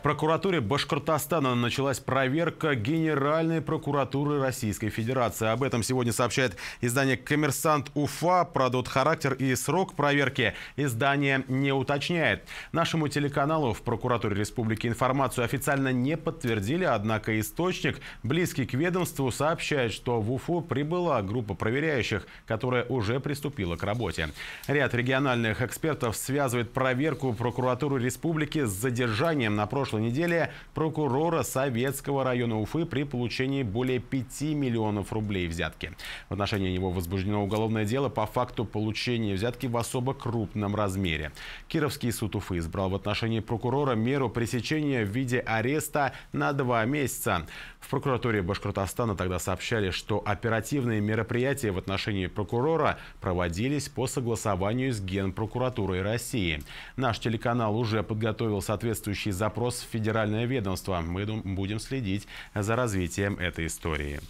В прокуратуре Башкортостана началась проверка Генеральной прокуратуры Российской Федерации. Об этом сегодня сообщает издание «Коммерсант Уфа». Продут характер и срок проверки издание не уточняет. Нашему телеканалу в прокуратуре республики информацию официально не подтвердили, однако источник, близкий к ведомству, сообщает, что в Уфу прибыла группа проверяющих, которая уже приступила к работе. Ряд региональных экспертов связывает проверку прокуратуры республики с задержанием на прошлом прошлой неделе прокурора Советского района Уфы при получении более 5 миллионов рублей взятки. В отношении него возбуждено уголовное дело по факту получения взятки в особо крупном размере. Кировский суд Уфы избрал в отношении прокурора меру пресечения в виде ареста на два месяца. В прокуратуре Башкортостана тогда сообщали, что оперативные мероприятия в отношении прокурора проводились по согласованию с Генпрокуратурой России. Наш телеканал уже подготовил соответствующий запрос федеральное ведомство. Мы будем следить за развитием этой истории.